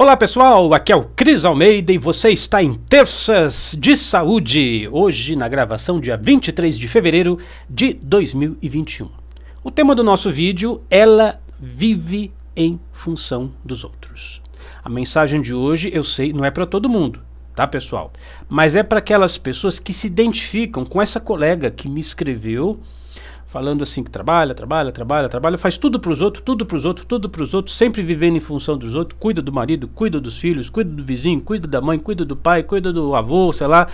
Olá pessoal, aqui é o Cris Almeida e você está em Terças de Saúde, hoje na gravação dia 23 de fevereiro de 2021. O tema do nosso vídeo, ela vive em função dos outros. A mensagem de hoje, eu sei, não é para todo mundo, tá pessoal? Mas é para aquelas pessoas que se identificam com essa colega que me escreveu falando assim que trabalha, trabalha, trabalha, trabalha, faz tudo para os outros, tudo para os outros, tudo para os outros, sempre vivendo em função dos outros, cuida do marido, cuida dos filhos, cuida do vizinho, cuida da mãe, cuida do pai, cuida do avô, sei lá,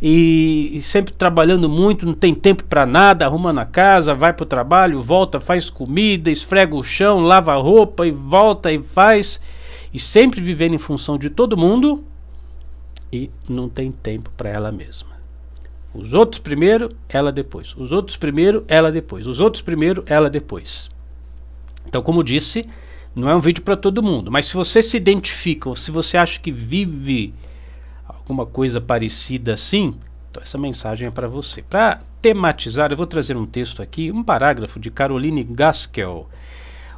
e, e sempre trabalhando muito, não tem tempo para nada, arruma na casa, vai para o trabalho, volta, faz comida, esfrega o chão, lava a roupa e volta e faz, e sempre vivendo em função de todo mundo e não tem tempo para ela mesma. Os outros primeiro, ela depois. Os outros primeiro, ela depois. Os outros primeiro, ela depois. Então, como disse, não é um vídeo para todo mundo, mas se você se identifica ou se você acha que vive alguma coisa parecida assim, então essa mensagem é para você. Para tematizar, eu vou trazer um texto aqui, um parágrafo de Caroline Gaskell,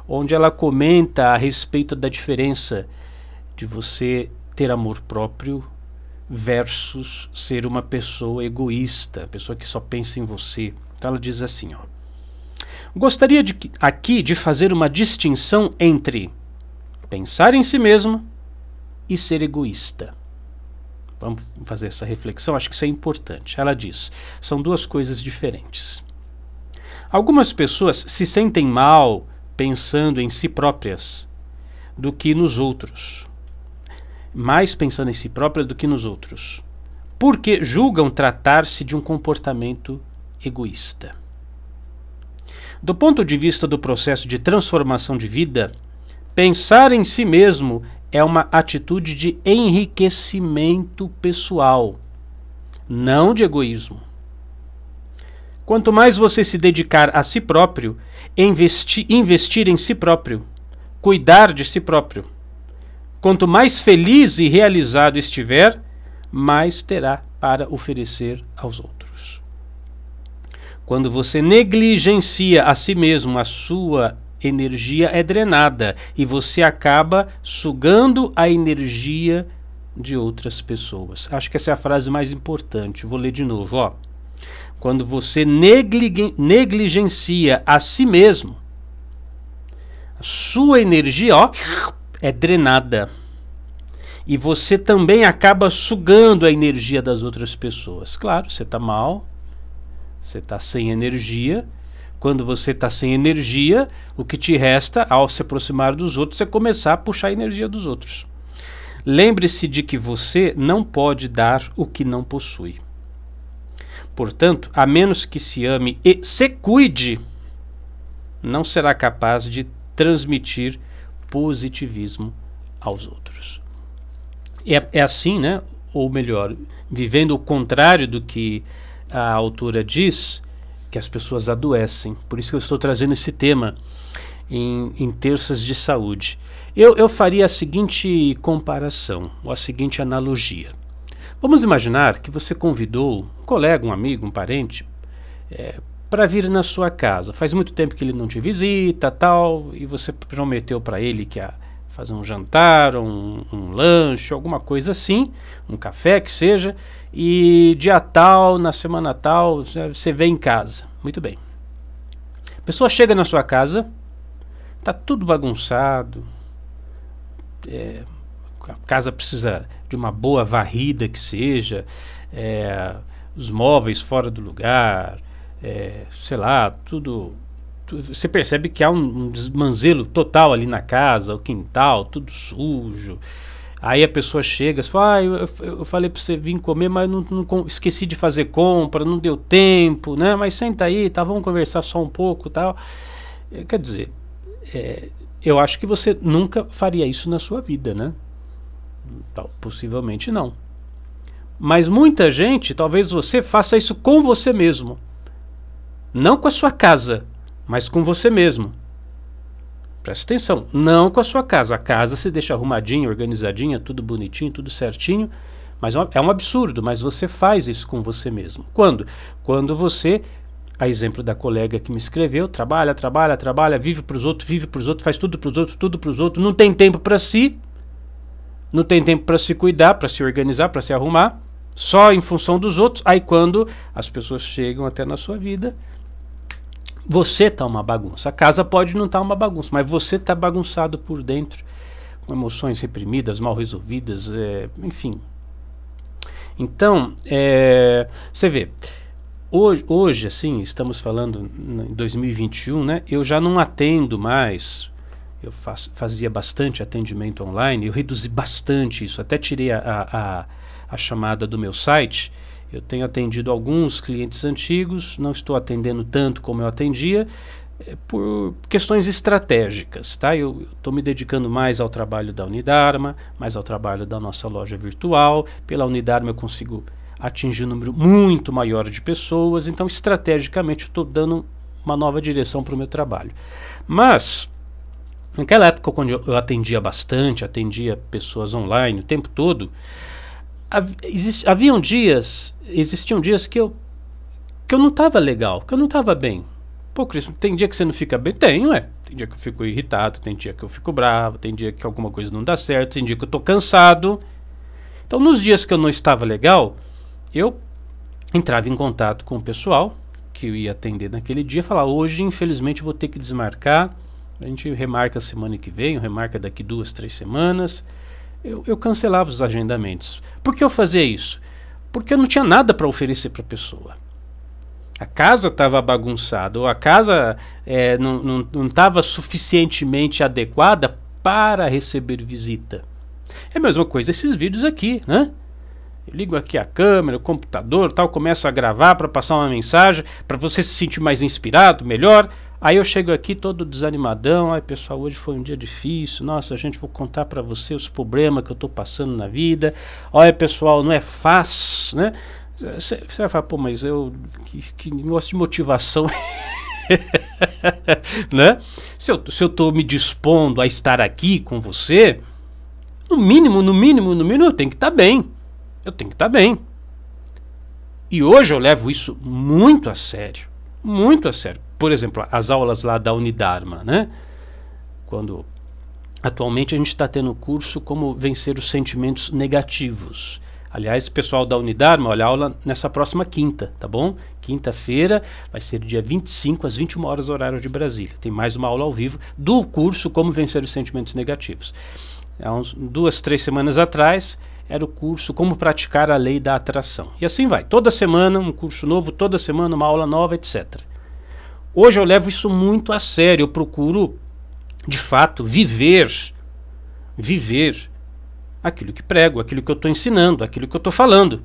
onde ela comenta a respeito da diferença de você ter amor próprio versus ser uma pessoa egoísta, pessoa que só pensa em você. Então ela diz assim, ó. Gostaria de, aqui de fazer uma distinção entre pensar em si mesmo e ser egoísta. Vamos fazer essa reflexão, acho que isso é importante. Ela diz: são duas coisas diferentes. Algumas pessoas se sentem mal pensando em si próprias do que nos outros mais pensando em si própria do que nos outros, porque julgam tratar-se de um comportamento egoísta. Do ponto de vista do processo de transformação de vida, pensar em si mesmo é uma atitude de enriquecimento pessoal, não de egoísmo. Quanto mais você se dedicar a si próprio, investi investir em si próprio, cuidar de si próprio, Quanto mais feliz e realizado estiver, mais terá para oferecer aos outros. Quando você negligencia a si mesmo, a sua energia é drenada e você acaba sugando a energia de outras pessoas. Acho que essa é a frase mais importante. Vou ler de novo, ó. Quando você negligencia a si mesmo, a sua energia, ó, é drenada. E você também acaba sugando a energia das outras pessoas. Claro, você está mal, você está sem energia. Quando você está sem energia, o que te resta ao se aproximar dos outros é começar a puxar a energia dos outros. Lembre-se de que você não pode dar o que não possui. Portanto, a menos que se ame e se cuide, não será capaz de transmitir positivismo aos outros. É, é assim, né? Ou melhor, vivendo o contrário do que a autora diz, que as pessoas adoecem. Por isso que eu estou trazendo esse tema em, em terças de saúde. Eu, eu faria a seguinte comparação, ou a seguinte analogia. Vamos imaginar que você convidou um colega, um amigo, um parente é, para vir na sua casa. Faz muito tempo que ele não te visita, tal, e você prometeu para ele que ia fazer um jantar, um, um lanche, alguma coisa assim, um café que seja, e dia tal, na semana tal, você vem em casa. Muito bem. A pessoa chega na sua casa, tá tudo bagunçado, é, a casa precisa de uma boa varrida que seja, é, os móveis fora do lugar, é, sei lá, tudo, Você percebe que há um, um desmanzelo total ali na casa, o quintal, tudo sujo. Aí a pessoa chega e fala: ah, eu, eu falei para você vir comer, mas não, não, esqueci de fazer compra, não deu tempo, né? Mas senta aí, tá? Vamos conversar só um pouco, tal. É, quer dizer, é, eu acho que você nunca faria isso na sua vida, né? Tal, possivelmente não. Mas muita gente, talvez você faça isso com você mesmo. Não com a sua casa, mas com você mesmo. Presta atenção, não com a sua casa. A casa se deixa arrumadinha, organizadinha, tudo bonitinho, tudo certinho. Mas é um é absurdo, mas você faz isso com você mesmo. Quando? Quando você, a exemplo da colega que me escreveu, trabalha, trabalha, trabalha, vive para os outros, vive para os outros, faz tudo para os outros, tudo para os outros, não tem tempo para si, não tem tempo para se cuidar, para se organizar, para se arrumar, só em função dos outros. Aí quando as pessoas chegam até na sua vida, você tá uma bagunça. A casa pode não estar tá uma bagunça, mas você tá bagunçado por dentro, com emoções reprimidas, mal resolvidas, é, enfim. Então, é, você vê, hoje, hoje, assim, estamos falando em 2021, né? Eu já não atendo mais. Eu faz, fazia bastante atendimento online, eu reduzi bastante isso, até tirei a, a, a, a chamada do meu site eu tenho atendido alguns clientes antigos, não estou atendendo tanto como eu atendia, eh, por questões estratégicas, tá? Eu estou me dedicando mais ao trabalho da Unidarma, mais ao trabalho da nossa loja virtual. Pela Unidarma eu consigo atingir um número muito maior de pessoas, então estrategicamente estou dando uma nova direção para o meu trabalho. Mas naquela época quando eu atendia bastante, atendia pessoas online o tempo todo, Exist, haviam dias, existiam dias que eu, que eu não estava legal, que eu não estava bem. Pô, Cris, tem dia que você não fica bem? Tem, é Tem dia que eu fico irritado, tem dia que eu fico bravo, tem dia que alguma coisa não dá certo, tem dia que eu tô cansado. Então, nos dias que eu não estava legal, eu entrava em contato com o pessoal que eu ia atender naquele dia, falar: hoje, infelizmente, eu vou ter que desmarcar. A gente remarca semana que vem, remarca daqui duas, três semanas eu, eu cancelava os agendamentos. Por que eu fazia isso? Porque eu não tinha nada para oferecer para a pessoa. A casa estava bagunçada, ou a casa é, não estava suficientemente adequada para receber visita. É a mesma coisa esses vídeos aqui, né? Eu ligo aqui a câmera, o computador, tal, começo a gravar para passar uma mensagem, para você se sentir mais inspirado, melhor. Aí eu chego aqui todo desanimadão, ai pessoal, hoje foi um dia difícil. Nossa, gente, vou contar para você os problemas que eu tô passando na vida. Olha, pessoal, não é fácil, né? Você vai falar, pô, mas eu que, que negócio de motivação né? Se eu, se eu tô me dispondo a estar aqui com você, no mínimo, no mínimo, no mínimo, eu tenho que estar tá bem. Eu tenho que estar tá bem. E hoje eu levo isso muito a sério. Muito a sério por exemplo, as aulas lá da Unidharma, né? Quando atualmente a gente está tendo curso como vencer os sentimentos negativos. Aliás, pessoal da Unidharma, olha a aula nessa próxima quinta, tá bom? Quinta-feira, vai ser dia 25 às 21 horas horário de Brasília. Tem mais uma aula ao vivo do curso Como Vencer os Sentimentos Negativos. Há uns, duas, três semanas atrás, era o curso Como Praticar a Lei da Atração. E assim vai, toda semana um curso novo, toda semana uma aula nova, etc. Hoje eu levo isso muito a sério, eu procuro, de fato, viver, viver aquilo que prego, aquilo que eu estou ensinando, aquilo que eu estou falando.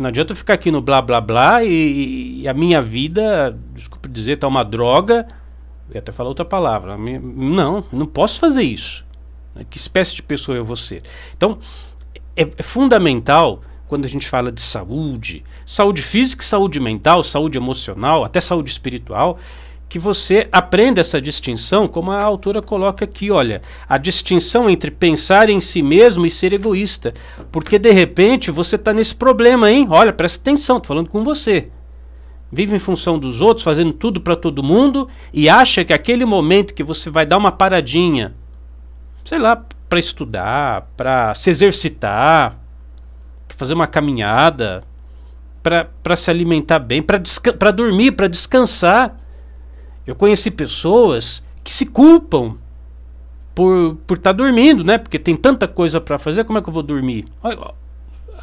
Não adianta eu ficar aqui no blá blá blá e, e a minha vida, desculpe dizer, tá uma droga. Eu até falar outra palavra. não, não posso fazer isso. Que espécie de pessoa eu vou ser? Então, é, é fundamental quando a gente fala de saúde, saúde física, saúde mental, saúde emocional, até saúde espiritual, que você aprenda essa distinção, como a autora coloca aqui, olha, a distinção entre pensar em si mesmo e ser egoísta. Porque de repente você está nesse problema, hein? Olha, presta atenção, tô falando com você. Vive em função dos outros, fazendo tudo para todo mundo e acha que aquele momento que você vai dar uma paradinha, sei lá, para estudar, para se exercitar, fazer uma caminhada, para se alimentar bem, para dormir, para descansar. Eu conheci pessoas que se culpam por estar por tá dormindo, né? Porque tem tanta coisa para fazer, como é que eu vou dormir?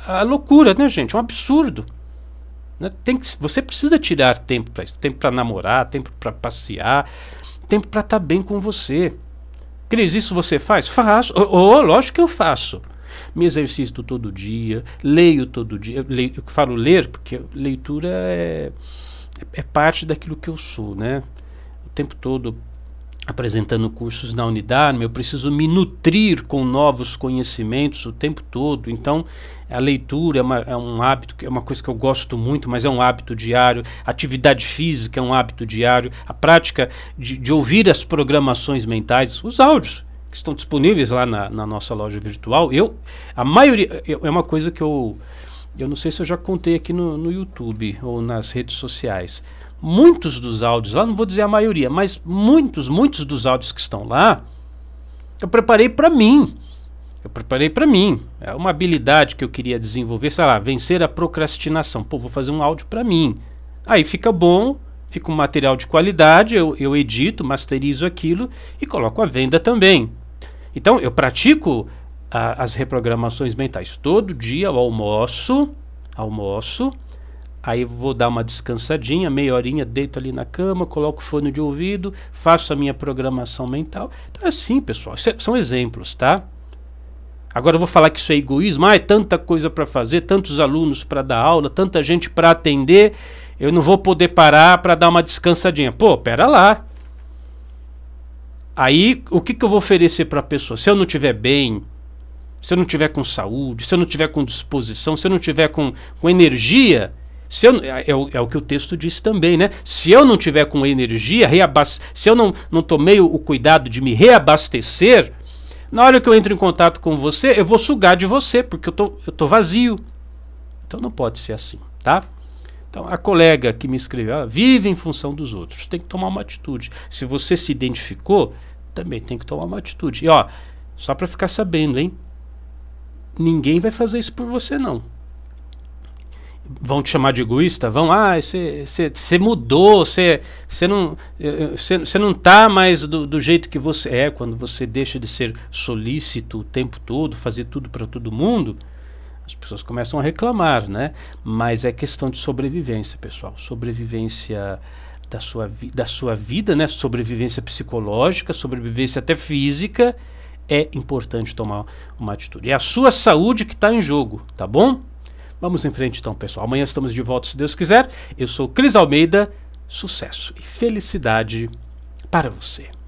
A loucura, né, gente? É um absurdo. Né? Tem que, você precisa tirar tempo para isso, tempo para namorar, tempo para passear, tempo para estar tá bem com você. Cris, isso você faz? Faço. Oh, oh, lógico que eu faço me exercito todo dia, leio todo dia. Eu, leio, eu falo ler porque leitura é, é parte daquilo que eu sou, né? O tempo todo apresentando cursos na unidade, eu preciso me nutrir com novos conhecimentos o tempo todo. Então, a leitura é, uma, é, um hábito, é uma coisa que eu gosto muito, mas é um hábito diário. A atividade física é um hábito diário. A prática de, de ouvir as programações mentais, os áudios que estão disponíveis lá na, na nossa loja virtual. Eu, a maioria, eu, é uma coisa que eu, eu não sei se eu já contei aqui no, no YouTube ou nas redes sociais. Muitos dos áudios lá, não vou dizer a maioria, mas muitos, muitos dos áudios que estão lá, eu preparei para mim. Eu preparei para mim. É uma habilidade que eu queria desenvolver, sei lá, vencer a procrastinação. Pô, vou fazer um áudio para mim. Aí fica bom, fica um material de qualidade, eu, eu edito, masterizo aquilo e coloco à venda também. Então, eu pratico a, as reprogramações mentais todo dia, eu almoço, almoço, aí vou dar uma descansadinha, meia horinha, deito ali na cama, coloco o fone de ouvido, faço a minha programação mental. Então, é assim, pessoal, é, são exemplos, tá? Agora eu vou falar que isso é egoísmo, ah, é tanta coisa para fazer, tantos alunos para dar aula, tanta gente para atender, eu não vou poder parar para dar uma descansadinha. Pô, pera lá. Aí, o que, que eu vou oferecer para a pessoa? Se eu não estiver bem, se eu não tiver com saúde, se eu não tiver com disposição, se eu não tiver com, com energia, se eu, é, é o, é o que o texto diz também, né? Se eu não tiver com energia, se eu não, não tomei o cuidado de me reabastecer, na hora que eu entro em contato com você, eu vou sugar de você, porque eu tô, eu tô vazio. Então não pode ser assim, tá? Então, a colega que me escreveu, vive em função dos outros. Tem que tomar uma atitude. Se você se identificou, também tem que tomar uma atitude. E ó, só para ficar sabendo, hein? Ninguém vai fazer isso por você não vão te chamar de egoísta, vão, ah, você mudou, você não, você não tá mais do, do, jeito que você é, quando você deixa de ser solícito o tempo todo, fazer tudo para todo mundo, as pessoas começam a reclamar, né? Mas é questão de sobrevivência, pessoal, sobrevivência da sua, da sua vida, né? Sobrevivência psicológica, sobrevivência até física, é importante tomar uma atitude. É a sua saúde que está em jogo, tá bom? Vamos em frente então, pessoal. Amanhã estamos de volta, se Deus quiser. Eu sou Cris Almeida. Sucesso e felicidade para você.